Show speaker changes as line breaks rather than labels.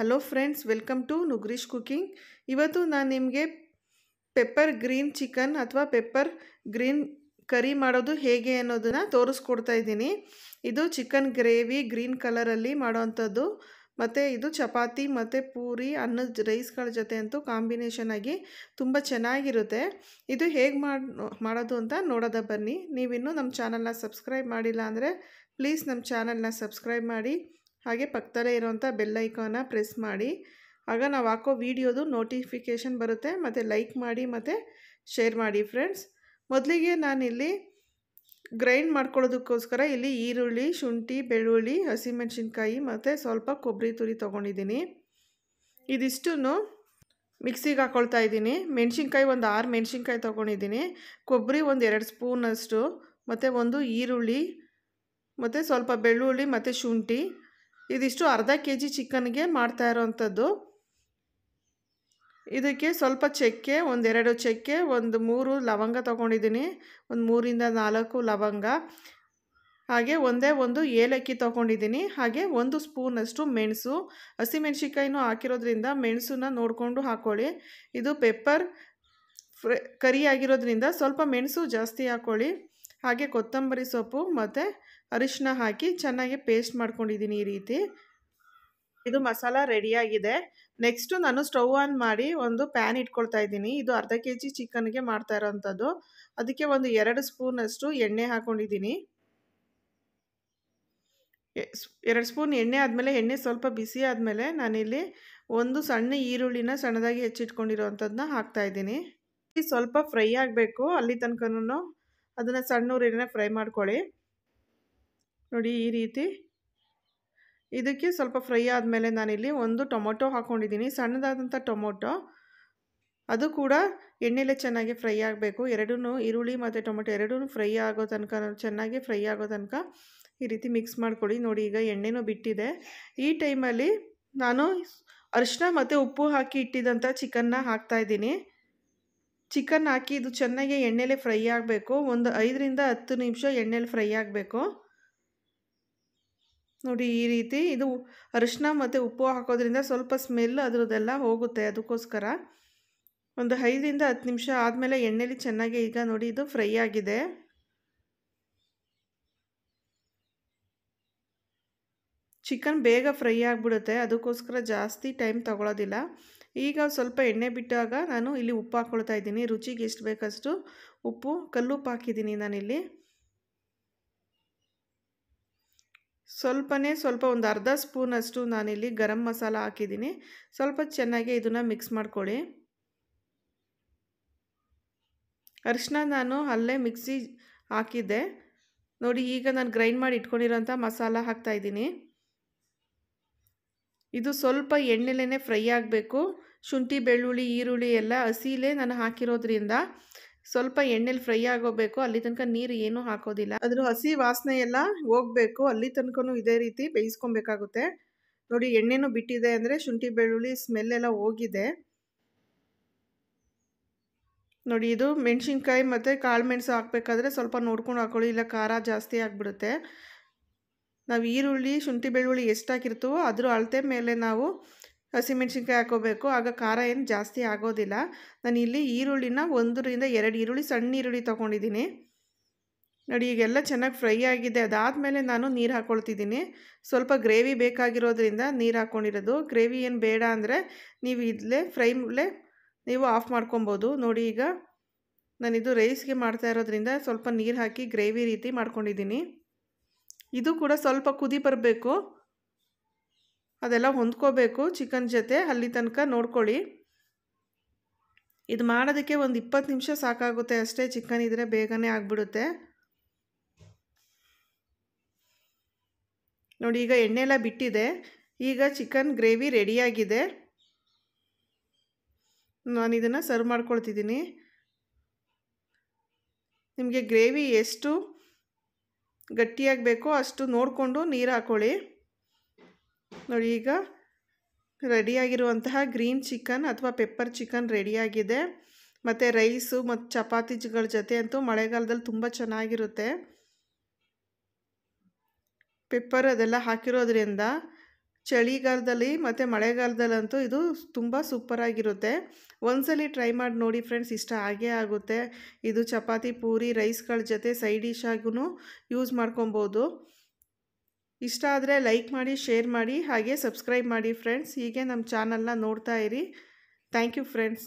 hello friends welcome to ನುಗ್ರೀಶ್ cooking ಇವತ್ತು ನಾನು ನಿಮಗೆ ಪೆಪ್ಪರ್ ಗ್ರೀನ್ ಚಿಕನ್ ಅಥವಾ ಪೆಪ್ಪರ್ ಗ್ರೀನ್ ಕರಿ ಮಾಡೋದು ಹೇಗೆ ಅನ್ನೋದನ್ನು ತೋರಿಸ್ಕೊಡ್ತಾ ಇದ್ದೀನಿ ಇದು ಚಿಕನ್ ಗ್ರೇವಿ ಗ್ರೀನ್ ಕಲರಲ್ಲಿ ಮಾಡೋವಂಥದ್ದು ಮತ್ತು ಇದು ಚಪಾತಿ ಮತ್ತು ಪೂರಿ ಅನ್ನದ ರೈಸ್ಗಳ ಜೊತೆ ಅಂತೂ ಕಾಂಬಿನೇಷನ್ ಆಗಿ ತುಂಬ ಚೆನ್ನಾಗಿರುತ್ತೆ ಇದು ಹೇಗೆ ಮಾಡೋದು ಅಂತ ನೋಡೋದ ಬನ್ನಿ ನೀವಿನ್ನೂ ನಮ್ಮ ಚಾನಲ್ನ ಸಬ್ಸ್ಕ್ರೈಬ್ ಮಾಡಿಲ್ಲ ಅಂದರೆ ಪ್ಲೀಸ್ ನಮ್ಮ ಚಾನಲ್ನ ಸಬ್ಸ್ಕ್ರೈಬ್ ಮಾಡಿ ಹಾಗೆ ಪಕ್ಕದಲ್ಲೇ ಇರೋವಂಥ ಬೆಲ್ಲೈಕಾನ ಪ್ರೆಸ್ ಮಾಡಿ ಆಗ ನಾವು ಹಾಕೋ ವೀಡಿಯೋದು ನೋಟಿಫಿಕೇಷನ್ ಬರುತ್ತೆ ಮತ್ತು ಲೈಕ್ ಮಾಡಿ ಮತ್ತು ಶೇರ್ ಮಾಡಿ ಫ್ರೆಂಡ್ಸ್ ಮೊದಲಿಗೆ ನಾನಿಲ್ಲಿ ಗ್ರೈಂಡ್ ಮಾಡ್ಕೊಳ್ಳೋದಕ್ಕೋಸ್ಕರ ಇಲ್ಲಿ ಈರುಳ್ಳಿ ಶುಂಠಿ ಬೆಳ್ಳುಳ್ಳಿ ಹಸಿಮೆಣಸಿನ್ಕಾಯಿ ಮತ್ತು ಸ್ವಲ್ಪ ಕೊಬ್ಬರಿ ತುರಿ ತೊಗೊಂಡಿದ್ದೀನಿ ಇದಿಷ್ಟು ಮಿಕ್ಸಿಗೆ ಹಾಕ್ಕೊಳ್ತಾ ಇದ್ದೀನಿ ಮೆಣಸಿನ್ಕಾಯಿ ಒಂದು ಆರು ಮೆಣಸಿನ್ಕಾಯಿ ತೊಗೊಂಡಿದ್ದೀನಿ ಕೊಬ್ಬರಿ ಒಂದು ಎರಡು ಸ್ಪೂನಷ್ಟು ಮತ್ತು ಒಂದು ಈರುಳ್ಳಿ ಮತ್ತು ಸ್ವಲ್ಪ ಬೆಳ್ಳುಳ್ಳಿ ಮತ್ತು ಶುಂಠಿ ಇದಿಷ್ಟು ಅರ್ಧ ಕೆ ಜಿ ಚಿಕನ್ಗೆ ಮಾಡ್ತಾ ಇರೋವಂಥದ್ದು ಇದಕ್ಕೆ ಸ್ವಲ್ಪ ಚಕ್ಕೆ ಒಂದೆರಡು ಚಕ್ಕೆ ಒಂದು ಮೂರು ಲವಂಗ ತೊಗೊಂಡಿದ್ದೀನಿ ಒಂದು ಮೂರಿಂದ ನಾಲ್ಕು ಲವಂಗ ಹಾಗೆ ಒಂದೇ ಒಂದು ಏಲಕ್ಕಿ ತೊಗೊಂಡಿದ್ದೀನಿ ಹಾಗೆ ಒಂದು ಸ್ಪೂನಷ್ಟು ಮೆಣಸು ಹಸಿಮೆಣ್ಸಿಕಾಯಿನೂ ಹಾಕಿರೋದ್ರಿಂದ ಮೆಣಸನ್ನ ನೋಡಿಕೊಂಡು ಹಾಕ್ಕೊಳ್ಳಿ ಇದು ಪೆಪ್ಪರ್ ಫ್ರೆ ಕರಿಯಾಗಿರೋದ್ರಿಂದ ಸ್ವಲ್ಪ ಮೆಣಸು ಜಾಸ್ತಿ ಹಾಕ್ಕೊಳ್ಳಿ ಹಾಗೆ ಕೊತ್ತಂಬರಿ ಸೊಪ್ಪು ಮತ್ತು ಅರಿಶಿನ ಹಾಕಿ ಚೆನ್ನಾಗಿ ಪೇಸ್ಟ್ ಮಾಡ್ಕೊಂಡಿದ್ದೀನಿ ಈ ರೀತಿ ಇದು ಮಸಾಲ ರೆಡಿಯಾಗಿದೆ ನೆಕ್ಸ್ಟು ನಾನು ಸ್ಟವ್ ಆನ್ ಮಾಡಿ ಒಂದು ಪ್ಯಾನ್ ಇಟ್ಕೊಳ್ತಾ ಇದ್ದೀನಿ ಇದು ಅರ್ಧ ಕೆ ಜಿ ಚಿಕನ್ಗೆ ಮಾಡ್ತಾ ಇರೋವಂಥದ್ದು ಅದಕ್ಕೆ ಒಂದು ಎರಡು ಸ್ಪೂನಷ್ಟು ಎಣ್ಣೆ ಹಾಕ್ಕೊಂಡಿದ್ದೀನಿ ಎರಡು ಸ್ಪೂನ್ ಎಣ್ಣೆ ಆದಮೇಲೆ ಎಣ್ಣೆ ಸ್ವಲ್ಪ ಬಿಸಿ ಆದಮೇಲೆ ನಾನಿಲ್ಲಿ ಒಂದು ಸಣ್ಣ ಈರುಳ್ಳಿನ ಸಣ್ಣದಾಗಿ ಹೆಚ್ಚಿಟ್ಕೊಂಡಿರೋವಂಥದ್ದನ್ನ ಹಾಕ್ತಾಯಿದ್ದೀನಿ ಸ್ವಲ್ಪ ಫ್ರೈ ಆಗಬೇಕು ಅಲ್ಲಿ ತನಕನೂ ಅದನ್ನು ಸಣ್ಣ ಫ್ರೈ ಮಾಡ್ಕೊಳ್ಳಿ ನೋಡಿ ಈ ರೀತಿ ಇದಕ್ಕೆ ಸ್ವಲ್ಪ ಫ್ರೈ ಆದಮೇಲೆ ನಾನಿಲ್ಲಿ ಒಂದು ಟೊಮೊಟೊ ಹಾಕ್ಕೊಂಡಿದ್ದೀನಿ ಸಣ್ಣದಾದಂಥ ಟೊಮೊಟೊ ಅದು ಕೂಡ ಎಣ್ಣೆಲೆ ಚೆನ್ನಾಗಿ ಫ್ರೈ ಆಗಬೇಕು ಎರಡೂ ಈರುಳ್ಳಿ ಮತ್ತು ಟೊಮೊಟೊ ಎರಡೂ ಫ್ರೈ ಆಗೋ ತನಕ ಚೆನ್ನಾಗಿ ಫ್ರೈ ಆಗೋ ತನಕ ಈ ರೀತಿ ಮಿಕ್ಸ್ ಮಾಡ್ಕೊಳ್ಳಿ ನೋಡಿ ಈಗ ಎಣ್ಣೆನೂ ಬಿಟ್ಟಿದೆ ಈ ಟೈಮಲ್ಲಿ ನಾನು ಅರಿಶಿನ ಮತ್ತು ಉಪ್ಪು ಹಾಕಿ ಇಟ್ಟಿದ್ದಂಥ ಚಿಕನ್ನ ಹಾಕ್ತಾಯಿದ್ದೀನಿ ಚಿಕನ್ ಹಾಕಿ ಇದು ಚೆನ್ನಾಗಿ ಎಣ್ಣೆಲೆ ಫ್ರೈ ಆಗಬೇಕು ಒಂದು ಐದರಿಂದ ಹತ್ತು ನಿಮಿಷ ಎಣ್ಣೆಲಿ ಫ್ರೈ ಆಗಬೇಕು ನೋಡಿ ಈ ರೀತಿ ಇದು ಅರಿಶಿನ ಮತ್ತು ಉಪ್ಪು ಹಾಕೋದ್ರಿಂದ ಸ್ವಲ್ಪ ಸ್ಮೆಲ್ ಅದರದ್ದೆಲ್ಲ ಹೋಗುತ್ತೆ ಅದಕ್ಕೋಸ್ಕರ ಒಂದು ಐದರಿಂದ ಹತ್ತು ನಿಮಿಷ ಆದಮೇಲೆ ಎಣ್ಣೆಲಿ ಚೆನ್ನಾಗಿ ಈಗ ನೋಡಿ ಇದು ಫ್ರೈ ಆಗಿದೆ ಚಿಕನ್ ಬೇಗ ಫ್ರೈ ಆಗಿಬಿಡುತ್ತೆ ಅದಕ್ಕೋಸ್ಕರ ಜಾಸ್ತಿ ಟೈಮ್ ತಗೊಳ್ಳೋದಿಲ್ಲ ಈಗ ಸ್ವಲ್ಪ ಎಣ್ಣೆ ಬಿಟ್ಟಾಗ ನಾನು ಇಲ್ಲಿ ಉಪ್ಪು ಹಾಕ್ಕೊಳ್ತಾ ಇದ್ದೀನಿ ರುಚಿಗೆ ಎಷ್ಟು ಬೇಕಷ್ಟು ಉಪ್ಪು ಕಲ್ಲುಪ್ಪು ಹಾಕಿದ್ದೀನಿ ನಾನಿಲ್ಲಿ ಸ್ವಲ್ಪನೇ ಸ್ವಲ್ಪ ಒಂದು ಅರ್ಧ ಸ್ಪೂನಷ್ಟು ನಾನಿಲ್ಲಿ ಗರಂ ಮಸಾಲ ಹಾಕಿದ್ದೀನಿ ಸ್ವಲ್ಪ ಚೆನ್ನಾಗಿ ಇದನ್ನು ಮಿಕ್ಸ್ ಮಾಡ್ಕೊಳ್ಳಿ ಅರಿಶಿನ ನಾನು ಅಲ್ಲೇ ಮಿಕ್ಸಿ ಹಾಕಿದ್ದೆ ನೋಡಿ ಈಗ ನಾನು ಗ್ರೈಂಡ್ ಮಾಡಿ ಇಟ್ಕೊಂಡಿರೋಂಥ ಮಸಾಲ ಹಾಕ್ತಾಯಿದ್ದೀನಿ ಇದು ಸ್ವಲ್ಪ ಎಣ್ಣೆಲೇ ಫ್ರೈ ಆಗಬೇಕು ಶುಂಠಿ ಬೆಳ್ಳುಳ್ಳಿ ಈರುಳ್ಳಿ ಎಲ್ಲ ಹಸಿಲೇ ನಾನು ಹಾಕಿರೋದ್ರಿಂದ ಸ್ವಲ್ಪ ಎಣ್ಣೆಲಿ ಫ್ರೈ ಆಗೋಬೇಕು ಅಲ್ಲಿ ತನಕ ನೀರು ಏನೂ ಹಾಕೋದಿಲ್ಲ ಅದರ ಹಸಿ ವಾಸನೆ ಎಲ್ಲ ಹೋಗಬೇಕು ಅಲ್ಲಿ ತನಕನೂ ಇದೇ ರೀತಿ ಬೇಯಿಸ್ಕೊಬೇಕಾಗುತ್ತೆ ನೋಡಿ ಎಣ್ಣೆನೂ ಬಿಟ್ಟಿದೆ ಅಂದರೆ ಶುಂಠಿ ಬೆಳ್ಳುಳ್ಳಿ ಸ್ಮೆಲ್ಲೆಲ್ಲ ಹೋಗಿದೆ ನೋಡಿ ಇದು ಮೆಣಸಿನ್ಕಾಯಿ ಮತ್ತು ಕಾಳು ಮೆಣಸು ಹಾಕಬೇಕಾದ್ರೆ ಸ್ವಲ್ಪ ನೋಡ್ಕೊಂಡು ಹಾಕೊಳ್ಳಿ ಇಲ್ಲ ಖಾರ ಜಾಸ್ತಿ ಆಗಿಬಿಡುತ್ತೆ ನಾವು ಈರುಳ್ಳಿ ಶುಂಠಿ ಬೆಳ್ಳುಳ್ಳಿ ಎಷ್ಟು ಹಾಕಿರ್ತೀವೋ ಅದ್ರ ಅಳತೆ ಮೇಲೆ ನಾವು ಹಸಿಮೆಣ್ಸಿನ್ಕಾಯಿ ಹಾಕೋಬೇಕು ಆಗ ಖಾರ ಏನು ಜಾಸ್ತಿ ಆಗೋದಿಲ್ಲ ನಾನು ಇಲ್ಲಿ ಈರುಳ್ಳಿನ ಒಂದರಿಂದ ಎರಡು ಈರುಳ್ಳಿ ಸಣ್ಣ ಈರುಳ್ಳಿ ತೊಗೊಂಡಿದ್ದೀನಿ ನೋಡಿ ಈಗೆಲ್ಲ ಚೆನ್ನಾಗಿ ಫ್ರೈ ಆಗಿದೆ ಅದಾದಮೇಲೆ ನಾನು ನೀರು ಹಾಕ್ಕೊಳ್ತಿದ್ದೀನಿ ಸ್ವಲ್ಪ ಗ್ರೇವಿ ಬೇಕಾಗಿರೋದ್ರಿಂದ ನೀರು ಹಾಕ್ಕೊಂಡಿರೋದು ಗ್ರೇವಿ ಏನು ಬೇಡ ಅಂದರೆ ನೀವು ಇಲ್ಲೇ ಫ್ರೈಲೇ ನೀವು ಆಫ್ ಮಾಡ್ಕೊಬೋದು ನೋಡಿ ಈಗ ನಾನಿದು ರೈಸ್ಗೆ ಮಾಡ್ತಾ ಇರೋದ್ರಿಂದ ಸ್ವಲ್ಪ ನೀರು ಹಾಕಿ ಗ್ರೇವಿ ರೀತಿ ಮಾಡ್ಕೊಂಡಿದ್ದೀನಿ ಇದು ಕೂಡ ಸ್ವಲ್ಪ ಕುದಿ ಬರಬೇಕು ಅದೆಲ್ಲ ಹೊಂದ್ಕೋಬೇಕು ಚಿಕನ್ ಜೊತೆ ಅಲ್ಲಿ ತನಕ ನೋಡ್ಕೊಳ್ಳಿ ಇದು ಮಾಡೋದಕ್ಕೆ ಒಂದು ಇಪ್ಪತ್ತು ನಿಮಿಷ ಸಾಕಾಗುತ್ತೆ ಅಷ್ಟೇ ಚಿಕನ್ ಇದ್ದರೆ ಬೇಗನೆ ಆಗಿಬಿಡುತ್ತೆ ನೋಡಿ ಈಗ ಎಣ್ಣೆ ಎಲ್ಲ ಬಿಟ್ಟಿದೆ ಈಗ ಚಿಕನ್ ಗ್ರೇವಿ ರೆಡಿಯಾಗಿದೆ ನಾನು ಇದನ್ನು ಸರ್ವ್ ಮಾಡ್ಕೊಳ್ತಿದ್ದೀನಿ ನಿಮಗೆ ಗ್ರೇವಿ ಎಷ್ಟು ಗಟ್ಟಿಯಾಗಿ ಬೇಕೋ ಅಷ್ಟು ನೋಡಿಕೊಂಡು ನೀರು ಹಾಕೊಳ್ಳಿ ನೋಡಿ ಈಗ ರೆಡಿಯಾಗಿರುವಂತಹ ಗ್ರೀನ್ ಚಿಕನ್ ಅಥವಾ ಪೆಪ್ಪರ್ ಚಿಕನ್ ರೆಡಿಯಾಗಿದೆ ಮತ್ತು ರೈಸು ಮತ್ತು ಚಪಾತಿಗಳ ಜೊತೆ ಅಂತೂ ಮಳೆಗಾಲದಲ್ಲಿ ತುಂಬ ಚೆನ್ನಾಗಿರುತ್ತೆ ಪೆಪ್ಪರ್ ಅದೆಲ್ಲ ಹಾಕಿರೋದ್ರಿಂದ ಚಳಿಗಾಲದಲ್ಲಿ ಮತ್ತು ಮಳೆಗಾಲದಲ್ಲಂತೂ ಇದು ತುಂಬ ಸೂಪರಾಗಿರುತ್ತೆ ಒಂದ್ಸಲಿ ಟ್ರೈ ಮಾಡಿ ನೋಡಿ ಫ್ರೆಂಡ್ಸ್ ಇಷ್ಟ ಆಗೇ ಆಗುತ್ತೆ ಇದು ಚಪಾತಿ ಪೂರಿ ರೈಸ್ಗಳ ಜೊತೆ ಸೈಡ್ ಡಿಶ್ ಯೂಸ್ ಮಾಡ್ಕೊಬೋದು ಇಷ್ಟ ಆದರೆ ಲೈಕ್ ಮಾಡಿ ಶೇರ್ ಮಾಡಿ ಹಾಗೆ ಸಬ್ಸ್ಕ್ರೈಬ್ ಮಾಡಿ ಫ್ರೆಂಡ್ಸ್ ಹೀಗೆ ನಮ್ಮ ಚಾನಲ್ನ ನೋಡ್ತಾ ಇರಿ ಥ್ಯಾಂಕ್ ಯು ಫ್ರೆಂಡ್ಸ್